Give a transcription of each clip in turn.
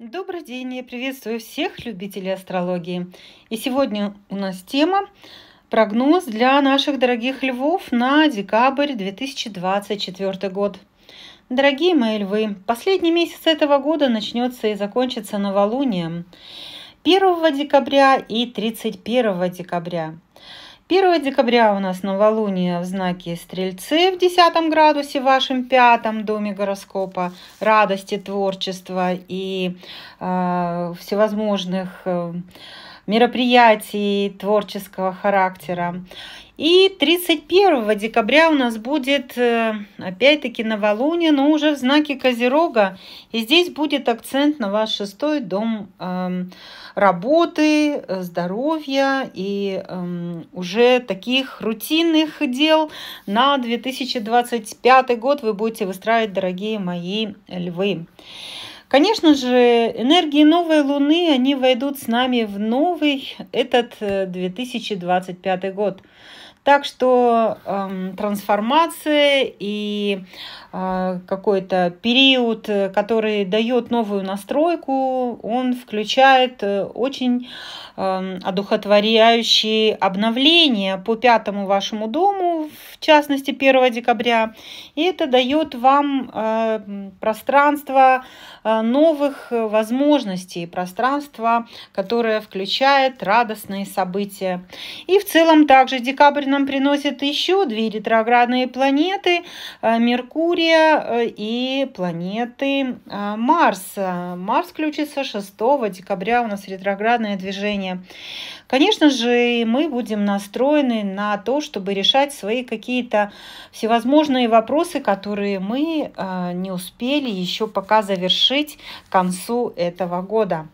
Добрый день, я приветствую всех любителей астрологии. И сегодня у нас тема прогноз для наших дорогих львов на декабрь 2024 год. Дорогие мои львы, последний месяц этого года начнется и закончится новолунием 1 декабря и 31 декабря. 1 декабря у нас новолуние в знаке Стрельцы в 10 градусе в вашем пятом доме гороскопа радости, творчества и э, всевозможных э, мероприятий творческого характера. И 31 декабря у нас будет э, опять-таки новолуние, но уже в знаке Козерога. И здесь будет акцент на ваш шестой дом эм, работы, э, здоровья и эм, уже таких рутинных дел на 2025 год вы будете выстраивать, дорогие мои львы. Конечно же, энергии новой Луны, они войдут с нами в новый этот 2025 э, год. Так что э, трансформация и э, какой-то период, который дает новую настройку, он включает э, очень э, одухотворяющие обновления по пятому вашему дому, в частности 1 декабря. И это дает вам э, пространство э, новых возможностей, пространство, которое включает радостные события. И в целом также декабрь на нам приносят еще две ретроградные планеты э, Меркурия э, и планеты э, Марса. Марс включится 6 декабря, у нас ретроградное движение. Конечно же, мы будем настроены на то, чтобы решать свои какие-то всевозможные вопросы, которые мы не успели еще пока завершить к концу этого года.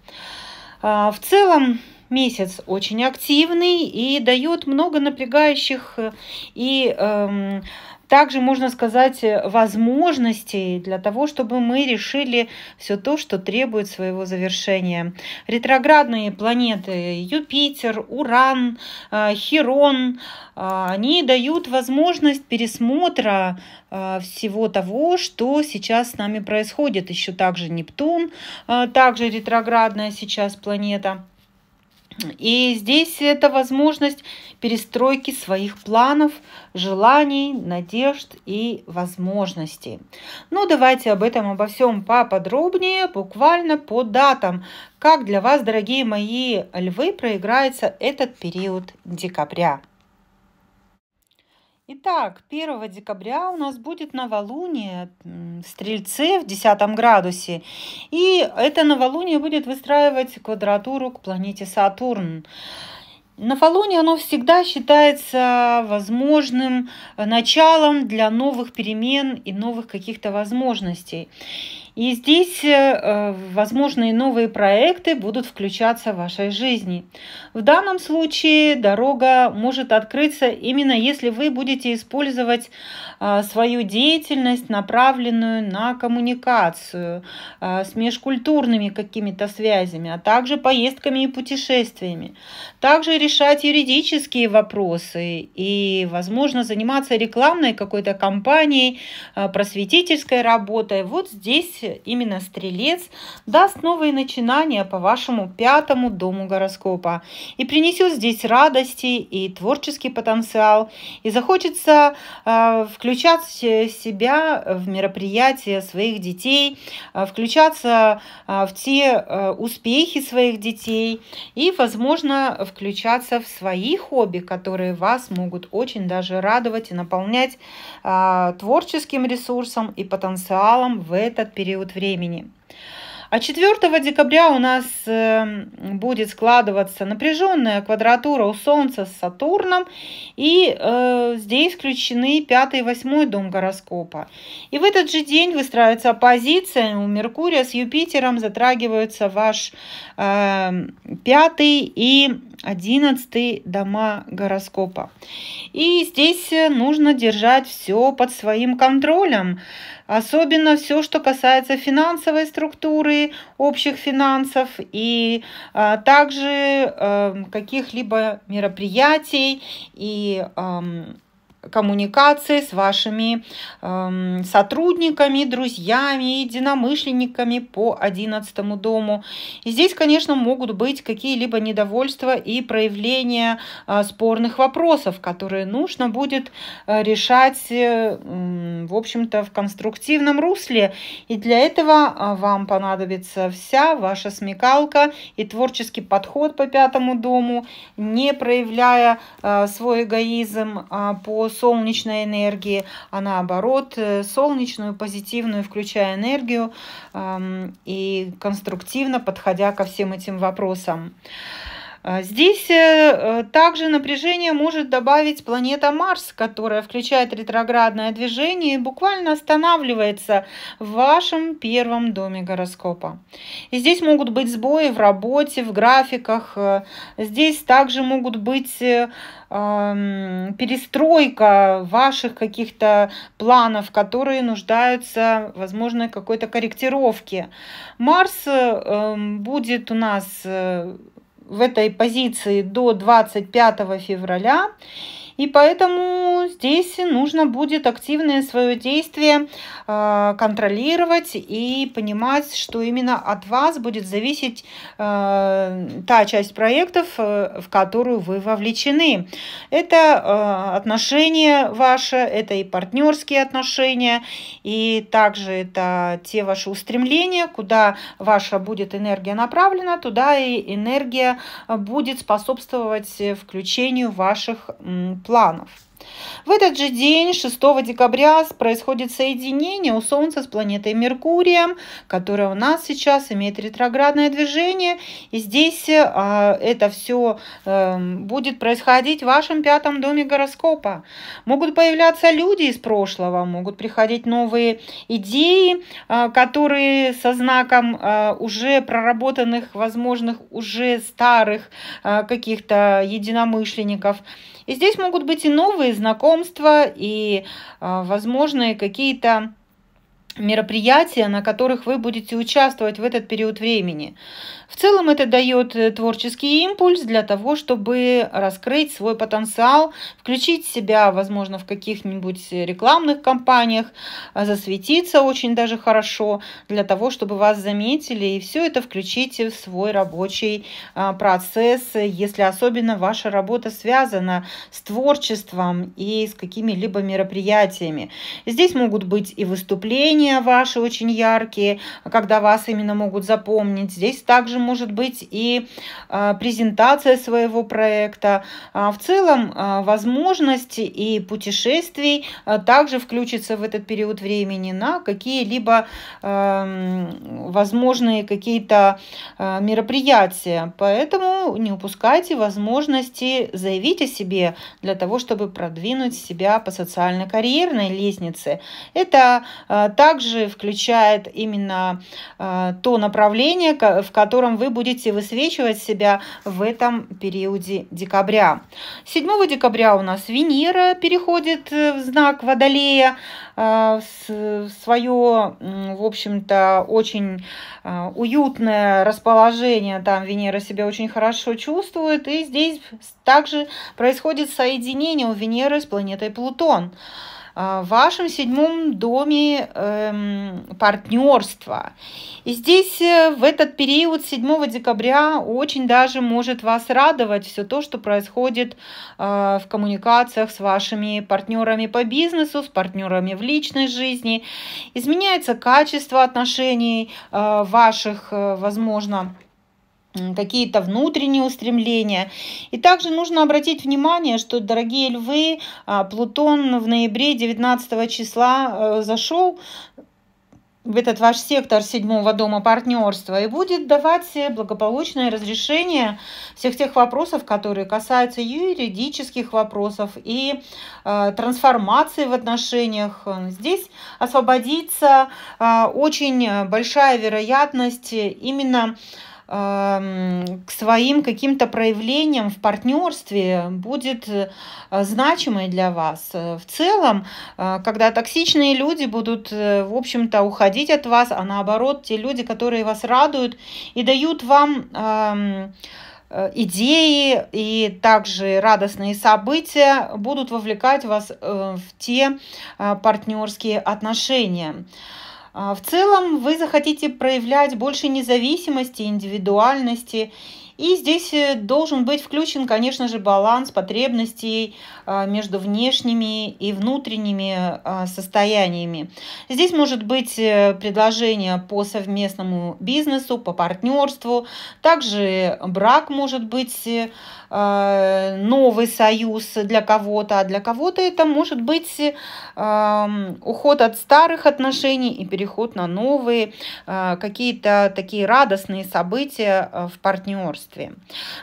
В целом, месяц очень активный и дает много напрягающих э, и эм, также, можно сказать, возможностей для того, чтобы мы решили все то, что требует своего завершения. Ретроградные планеты Юпитер, Уран, э, Херон, а, они дают возможность пересмотра э, всего того, что сейчас с нами происходит. Еще также Нептун, также ретроградная сейчас планета. И здесь это возможность перестройки своих планов, желаний, надежд и возможностей. Ну, давайте об этом, обо всем поподробнее, буквально по датам. Как для вас, дорогие мои львы, проиграется этот период декабря? Итак, 1 декабря у нас будет новолуние в Стрельце в 10 градусе. И это новолуние будет выстраивать квадратуру к планете Сатурн. Новолуние, оно всегда считается возможным э, началом для новых перемен и новых каких-то возможностей. И здесь э, э, возможные новые проекты будут включаться в вашей жизни. В данном случае дорога может открыться именно если вы будете использовать э, свою деятельность, направленную на коммуникацию с межкультурными какими-то связями, а также поездками и путешествиями. Также решать юридические вопросы и, возможно, заниматься рекламной какой-то компанией, просветительской работой. Вот здесь именно Стрелец даст новые начинания по вашему пятому дому гороскопа и принесет здесь радости и творческий потенциал, и захочется э, включать себя в мероприятия своих детей, э, включаться э, в те э, успехи своих детей и, возможно, включаться в свои хобби, которые вас могут очень даже радовать и наполнять э, творческим ресурсом и потенциалом в этот период период времени. А 4 декабря у нас эм, будет складываться напряженная квадратура у Солнца с Сатурном, и э, здесь включены 5 и 8 дом гороскопа. И в этот же день выстраивается оппозиция у Меркурия с Юпитером, затрагиваются ваш э, эм, 5 и 11 дома гороскопа. И здесь э, нужно держать все под своим контролем, особенно все, что касается финансовой структуры, общих финансов и а, также а, каких-либо мероприятий и а, коммуникации с вашими э, сотрудниками, друзьями, единомышленниками по 11 дому. И здесь, конечно, могут быть какие-либо недовольства и проявления э, спорных вопросов, которые нужно будет э, решать, э, в общем-то, в конструктивном русле. И для этого а, вам понадобится вся ваша смекалка и творческий подход по пятому дому, не проявляя э, свой эгоизм э, по солнечной энергии, а наоборот э, солнечную, позитивную, включая энергию и конструктивно подходя ко всем этим вопросам. А здесь э, э, также напряжение может добавить планета Марс, которая включает ретроградное движение и буквально останавливается в вашем первом доме гороскопа. И здесь могут быть сбои в работе, в графиках. Э, здесь также могут быть перестройка ваших каких-то планов, которые нуждаются, возможно, какой-то корректировки. Марс будет у нас в этой позиции до 25 февраля. И поэтому здесь нужно будет активное свое действие а, контролировать и понимать, что именно от вас будет зависеть а, та часть проектов, э, в которую вы вовлечены. Это а, отношения ваши, это и партнерские отношения, и также это те ваши устремления, куда ваша будет энергия направлена, туда и энергия будет способствовать э, включению ваших планов. В этот же день, 6 декабря, происходит соединение у Солнца с планетой Меркурием, которая у нас сейчас имеет ретроградное движение. И здесь а, это все а, эм, будет происходить в вашем пятом доме гороскопа. Могут появляться люди из прошлого, могут приходить новые идеи, а, которые со знаком а, уже проработанных, возможных уже старых а, каких-то единомышленников. И здесь могут быть и новые знакомства и, а, возможные какие-то мероприятия, на которых вы будете участвовать в этот период времени. В целом это дает э, творческий импульс для того, чтобы раскрыть свой потенциал, включить себя, возможно, в каких-нибудь рекламных кампаниях, а, засветиться очень даже хорошо для того, чтобы вас заметили, и все это включите в свой рабочий а, процесс, если особенно ваша работа связана с творчеством и с какими-либо мероприятиями. Здесь могут быть и выступления ваши очень яркие, когда вас именно могут запомнить. Здесь также может быть и а, презентация своего проекта. А, в целом а, возможности и путешествий также включатся в этот период времени на какие-либо эм, возможные какие-то мероприятия. Поэтому не упускайте возможности заявить о себе для того, чтобы продвинуть себя по социально-карьерной лестнице. Это также включает именно то направление, в котором котором вы будете высвечивать себя в этом периоде декабря. 7 декабря у нас Венера переходит э, в знак Водолея, в э, свое, в общем-то, очень э, уютное расположение. Там Венера себя очень хорошо чувствует. И здесь также происходит соединение у Венеры с планетой Плутон. Плутон. Э, в вашем седьмом доме эм, партнерства. И здесь э, в этот период 7 декабря очень даже может вас радовать все то, что происходит э, в коммуникациях с вашими партнерами по бизнесу, с партнерами в личной жизни. Изменяется качество отношений э, ваших, э, возможно, какие-то внутренние устремления. И также нужно обратить внимание, что, дорогие львы, а, Плутон в ноябре 19 числа э, зашел в этот ваш сектор седьмого дома партнерства и будет давать благополучное разрешение всех тех вопросов, которые касаются юридических вопросов и э, трансформации в отношениях. Здесь освободится э, очень большая вероятность именно Эм, к своим каким-то проявлениям в партнерстве будет э, значимой для вас. Э, в целом, э, когда токсичные люди будут, в общем-то, уходить от вас, а наоборот, те люди, которые вас радуют и дают вам эм, идеи и также радостные события будут вовлекать вас в те партнерские отношения. А, в целом вы захотите проявлять больше независимости, индивидуальности. И здесь э, должен быть включен, конечно же, баланс потребностей а, между внешними и внутренними а, состояниями. Здесь может быть э, предложение по совместному бизнесу, по партнерству. Также брак может быть э, новый союз для кого-то, а для кого-то это может быть эм, уход от старых отношений и переход на новые, э, какие-то такие радостные события э, в партнерстве.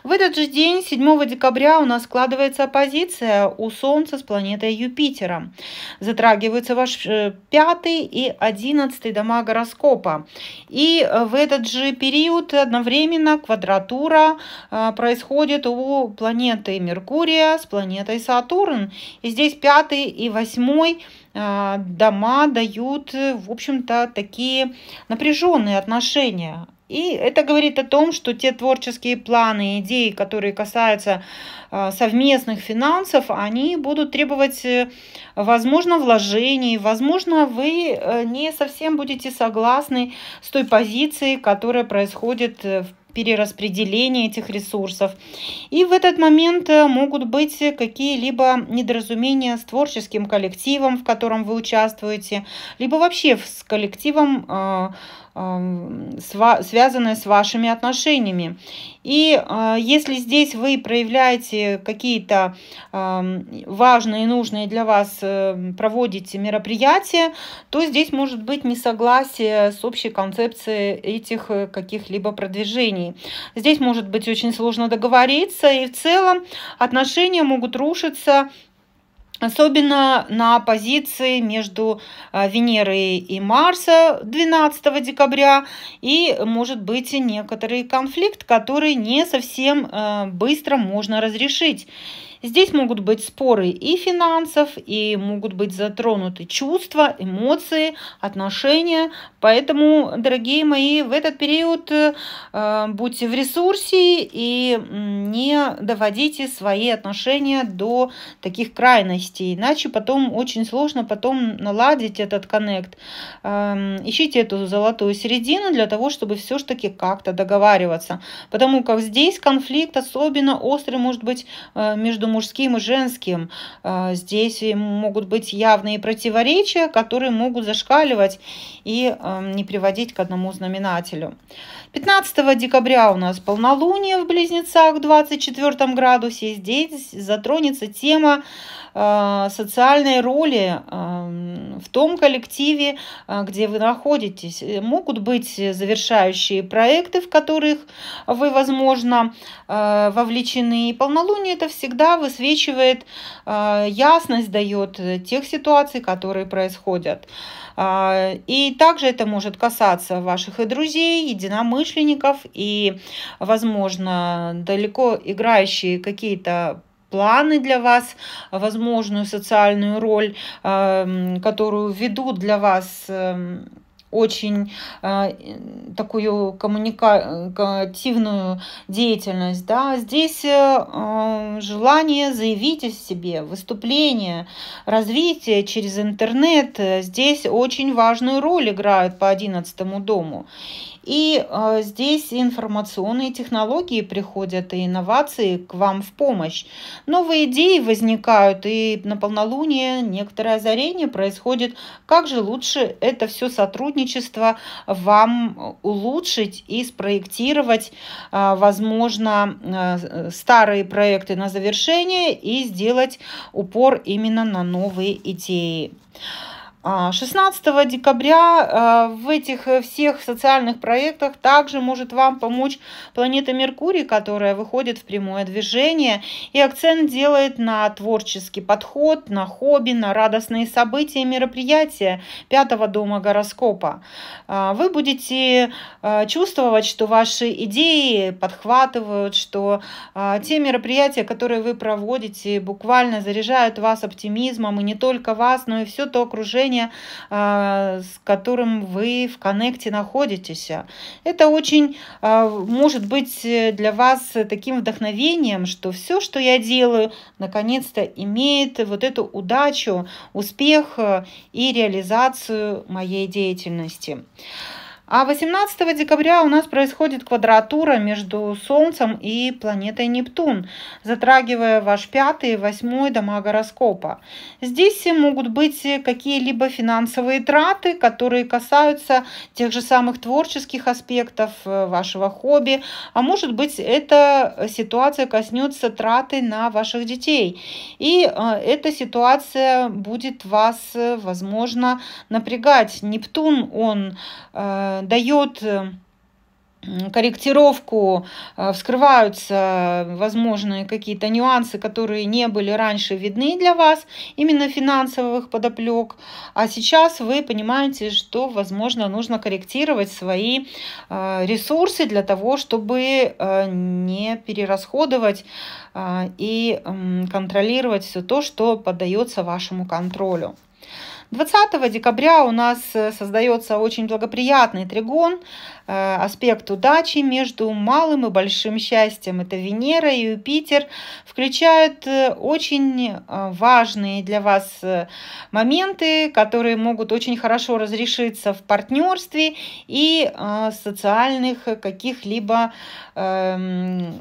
В этот же день, 7 декабря, у нас складывается оппозиция у Солнца с планетой Юпитером. Затрагиваются ваши э, пятый и одиннадцатый дома гороскопа. И в этот же период одновременно квадратура происходит у между планетой Меркурия с планетой Сатурн. И здесь пятый и восьмой а, дома дают, в общем-то, такие напряженные отношения. И это говорит о том, что те творческие планы, идеи, которые касаются а, совместных финансов, они будут требовать, э, возможно, вложений, возможно, вы э, не совсем будете согласны с той позицией, которая происходит э, в перераспределение этих ресурсов. И в этот момент э, могут быть какие-либо недоразумения с творческим коллективом, в котором вы участвуете, либо вообще с коллективом э, связанное с вашими отношениями. И а, если здесь вы проявляете какие-то важные и нужные для вас, э, проводите мероприятия, то здесь может быть несогласие с общей концепцией этих э, каких-либо продвижений. Здесь может быть очень сложно договориться, и в целом отношения могут рушиться Особенно на позиции между а, Венерой и Марса 12 декабря. И может быть некоторый конфликт, который не совсем а, быстро можно разрешить. Здесь могут быть споры и финансов, и могут быть затронуты чувства, эмоции, отношения. Поэтому, дорогие мои, в этот период э, будьте в ресурсе и не доводите свои отношения до таких крайностей. Иначе потом очень сложно потом наладить этот коннект. Э, ищите эту золотую середину для того, чтобы все-таки как-то договариваться. Потому как здесь конфликт особенно острый может быть э, между мужским и женским. Э, здесь могут быть явные противоречия, которые могут зашкаливать и эм, не приводить к одному знаменателю. 15 декабря у нас полнолуние в Близнецах в 24 градусе. Здесь затронется тема э, социальной роли э, в том коллективе, э, где вы находитесь. Э, могут быть завершающие проекты, в которых вы, возможно, э, вовлечены. И полнолуние это всегда высвечивает, э, ясность дает тех ситуаций, которые происходят. Э, и также это может касаться ваших и друзей, единомышленников, злоумышленников и, возможно, далеко играющие какие-то планы для вас, возможную социальную роль, эм, которую ведут для вас эм, очень э, такую коммуникативную деятельность. Да. Здесь э, э, желание заявить о себе, выступление, развитие через интернет э, здесь очень важную роль играют по одиннадцатому дому. И э, здесь информационные технологии приходят, и инновации к вам в помощь. Новые идеи возникают, и на полнолуние некоторое озарение происходит. Как же лучше это все сотрудничество вам улучшить и спроектировать, э, возможно, э, старые проекты на завершение и сделать упор именно на новые идеи. Yeah. 16 а, декабря э, в этих э, всех социальных проектах также может вам помочь планета Меркурий, которая выходит в прямое движение и акцент делает на творческий подход, на хобби, на радостные события и мероприятия пятого дома гороскопа. А, вы будете э, чувствовать, что ваши идеи подхватывают, что а, те мероприятия, которые вы проводите, буквально заряжают вас оптимизмом и не только вас, но и все то окружение, окружение, а, с которым вы в коннекте находитесь. Это очень а, может быть э, для вас таким вдохновением, что все, что я делаю, наконец-то имеет вот эту удачу, успех э, и реализацию моей деятельности. А 18 декабря у нас происходит квадратура между Солнцем и планетой Нептун, затрагивая ваш пятый и восьмой дома гороскопа. Здесь могут быть какие-либо финансовые траты, которые касаются тех же самых творческих аспектов э, вашего хобби, а может быть эта ситуация коснется траты на ваших детей. И э, эта ситуация будет вас, э, возможно, напрягать. Нептун, он дает э, корректировку, э, вскрываются возможные какие-то нюансы, которые не были раньше видны для вас, именно финансовых подоплек. А сейчас вы понимаете, что, возможно, нужно корректировать свои э, ресурсы для того, чтобы не перерасходовать и контролировать все то, что поддается вашему контролю. 20 декабря у нас э, создается очень благоприятный тригон, э, аспект удачи между малым и большим счастьем. Это Венера и Юпитер включают э, очень важные для вас моменты, которые могут очень хорошо разрешиться в партнерстве и социальных каких-либо эм,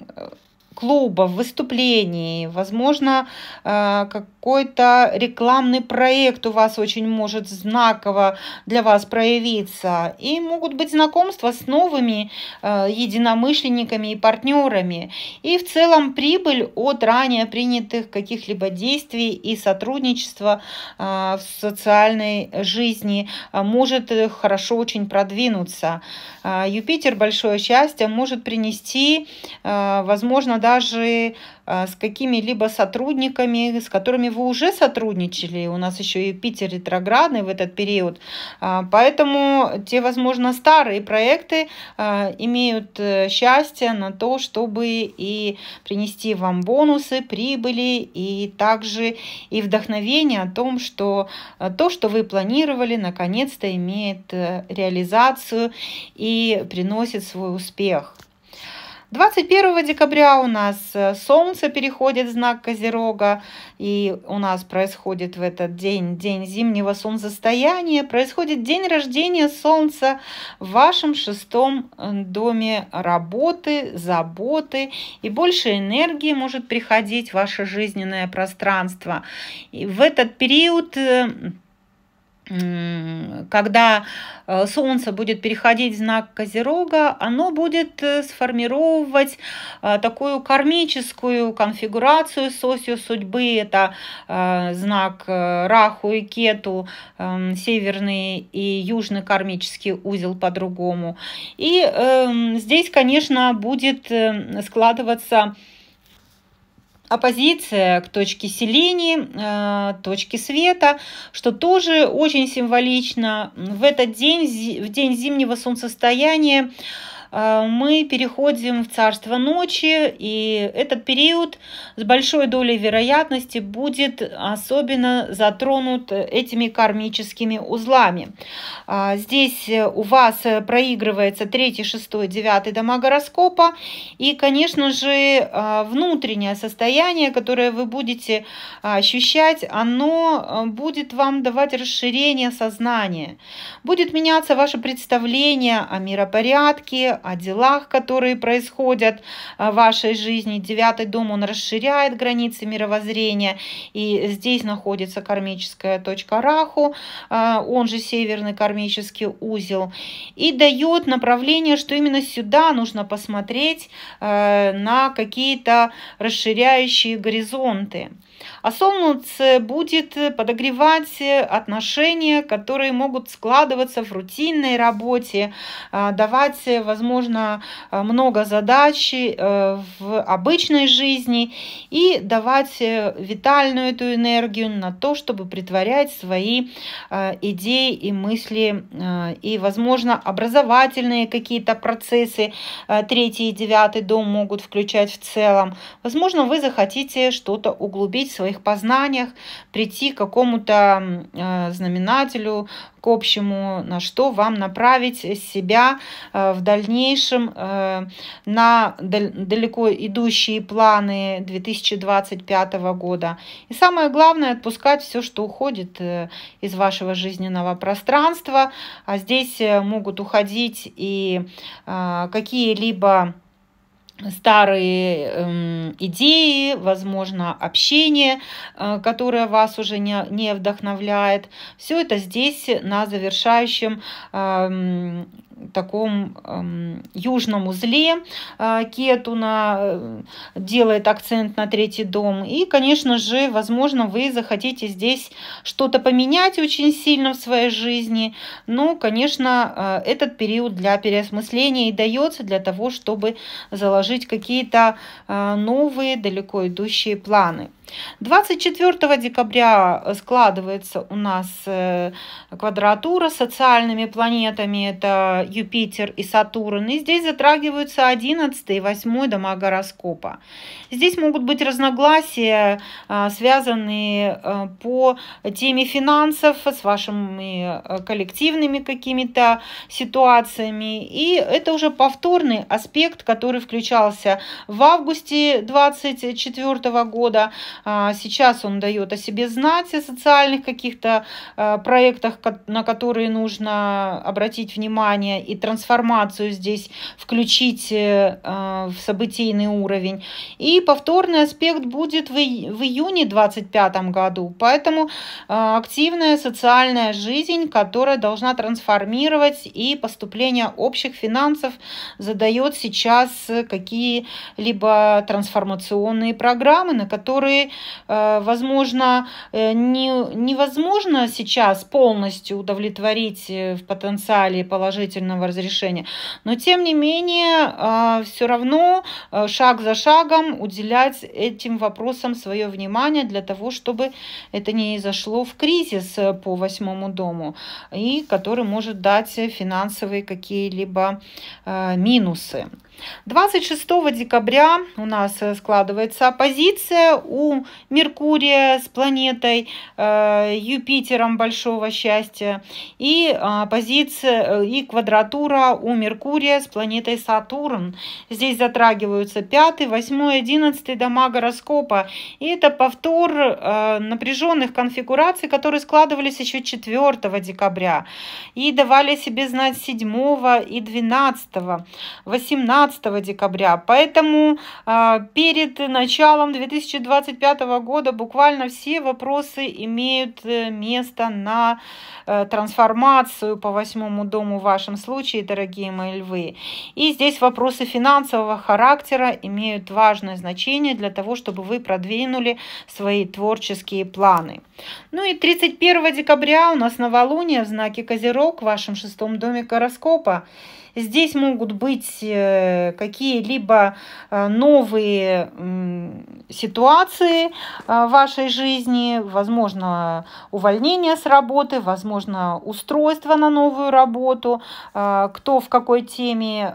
клубов, выступлений, возможно, как какой-то рекламный проект у вас очень может знаково для вас проявиться. И могут быть знакомства с новыми э, единомышленниками и партнерами. И в целом прибыль от ранее принятых каких-либо действий и сотрудничества э, в социальной жизни э, может э, хорошо очень продвинуться. Э, Юпитер большое счастье может принести, э, возможно, даже а, с какими-либо сотрудниками, с которыми вы уже сотрудничали. У нас еще и Питер ретроградный в этот период. А, поэтому те, возможно, старые проекты а, имеют э, счастье на то, чтобы и принести вам бонусы, прибыли и также и вдохновение о том, что э, то, что вы планировали, наконец-то имеет э, реализацию и приносит свой успех. 21 декабря у нас э, Солнце переходит в знак Козерога, и у нас происходит в этот день, день зимнего солнцестояния, происходит день рождения Солнца в вашем шестом э, доме работы, заботы, и больше энергии может приходить в ваше жизненное пространство. И в этот период э, когда э, Солнце будет переходить в знак Козерога, оно будет э, сформировать э, такую кармическую конфигурацию с осью судьбы. Это знак Раху и Кету, эм, северный и южный кармический узел по-другому. И эм, здесь, конечно, будет складываться оппозиция к точке селения, э, точке света, что тоже очень символично. В этот день, в день зимнего солнцестояния, а, мы переходим в царство ночи, и этот период с большой долей вероятности будет особенно затронут этими кармическими узлами. А, здесь у вас проигрывается 3, 6, 9 дома гороскопа, и, конечно же, а, внутреннее состояние, которое вы будете ощущать, оно будет вам давать расширение сознания. Будет меняться ваше представление о миропорядке, о делах, которые происходят э, в вашей жизни. Девятый дом, он расширяет границы мировоззрения. И здесь находится кармическая точка Раху, э, он же северный кармический узел. И дает направление, что именно сюда нужно посмотреть э, на какие-то расширяющие горизонты. А солнце будет э, подогревать э, отношения, которые могут складываться в рутинной работе, э, давать, возможно, много задач в обычной жизни и давать витальную эту энергию на то, чтобы притворять свои идеи и мысли и, возможно, образовательные какие-то процессы третий и девятый дом могут включать в целом. Возможно, вы захотите что-то углубить в своих познаниях, прийти к какому-то э, знаменателю, к общему, на что вам направить себя э, в дальнейшем э, на дал далеко идущие планы 2025 года. И самое главное, отпускать все, что уходит э, из вашего жизненного пространства. А здесь э, могут уходить и э, какие-либо старые эм, идеи, возможно, общение, э, которое вас уже не, не вдохновляет. Все это здесь на завершающем эм, таком эм, южном узле э, Кетуна э, делает акцент на третий дом. И, конечно же, возможно, вы захотите здесь что-то поменять очень сильно в своей жизни. Но, конечно, э, этот период для переосмысления и дается для того, чтобы заложить какие-то э, новые, далеко идущие планы. 24 декабря э, складывается у нас э, квадратура с социальными планетами, это Юпитер и Сатурн, и здесь затрагиваются 11 и 8 дома гороскопа. Здесь могут быть разногласия, э, связанные по теме финансов, с вашими коллективными какими-то ситуациями, и это уже повторный аспект, который включался в августе 24 года, а, сейчас он дает о себе знать, о социальных каких-то а, проектах, на которые нужно обратить внимание и трансформацию здесь включить э, а, в событийный уровень. И повторный аспект будет в июне 2025 году. Поэтому активная социальная жизнь, которая должна трансформировать и поступление общих финансов задает сейчас какие-либо трансформационные программы, на которые Э, возможно, э, не, невозможно сейчас полностью удовлетворить э, в потенциале положительного разрешения. Но, тем не менее, все равно шаг за шагом уделять этим вопросам свое внимание для того, чтобы это не зашло в кризис по восьмому дому, и который может дать финансовые какие-либо минусы. 26 декабря у нас э, складывается оппозиция у Меркурия с планетой э, Юпитером большого счастья и оппозиция а, э, и квадратура у Меркурия с планетой Сатурн. Здесь затрагиваются 5, 8, 11 дома гороскопа. И это повтор э, напряженных конфигураций, которые складывались еще 4 декабря и давали себе знать 7 и 12, 18 15 декабря. Поэтому а, перед началом 2025 года буквально все вопросы имеют э, место на э, трансформацию по восьмому дому в вашем случае, дорогие мои львы. И здесь вопросы финансового характера имеют важное значение для того, чтобы вы продвинули свои творческие планы. Ну и 31 декабря у нас новолуние в знаке Козерог в вашем шестом доме гороскопа. Здесь могут быть э, Э, какие-либо э, новые ситуации э, в вашей жизни, возможно, увольнение с работы, возможно, устройство на новую работу, кто в какой теме,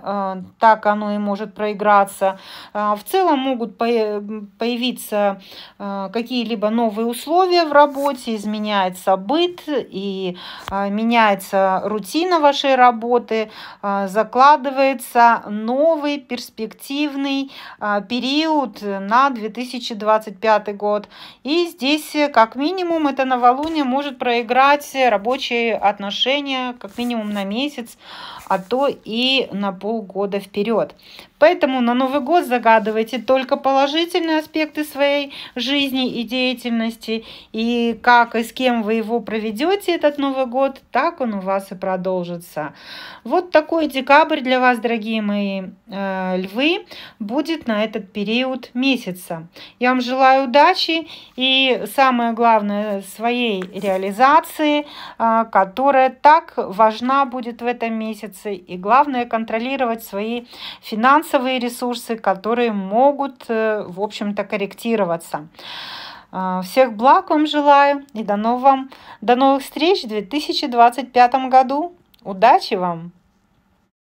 так оно и может проиграться. В целом могут появиться какие-либо новые условия в работе, изменяется быт и меняется рутина вашей работы, закладывается но новый перспективный а, период на 2025 год. И здесь, э, как минимум, это новолуние может проиграть рабочие отношения, как минимум на месяц, а то и на полгода вперед. Поэтому на Новый год загадывайте только положительные аспекты своей жизни и деятельности. И как и с кем вы его проведете этот Новый год, так он у вас и продолжится. Вот такой декабрь для вас, дорогие мои. Э, львы будет на этот период месяца. Я вам желаю удачи и самое главное своей реализации, а, которая так важна будет в этом месяце. И главное контролировать свои финансовые ресурсы, которые могут, э, в общем-то, корректироваться. А, всех благ вам желаю и до новых, до новых встреч в 2025 году. Удачи вам!